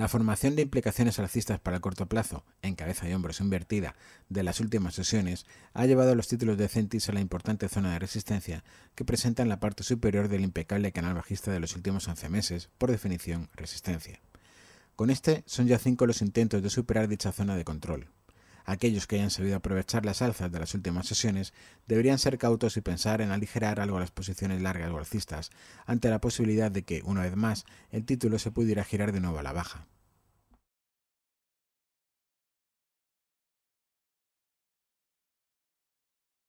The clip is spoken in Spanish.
La formación de implicaciones alcistas para el corto plazo, en cabeza y hombros invertida, de las últimas sesiones, ha llevado a los títulos de Centis a la importante zona de resistencia que presenta en la parte superior del impecable canal bajista de los últimos 11 meses, por definición, resistencia. Con este son ya cinco los intentos de superar dicha zona de control. Aquellos que hayan sabido aprovechar las alzas de las últimas sesiones deberían ser cautos y pensar en aligerar algo las posiciones largas o ante la posibilidad de que, una vez más, el título se pudiera girar de nuevo a la baja.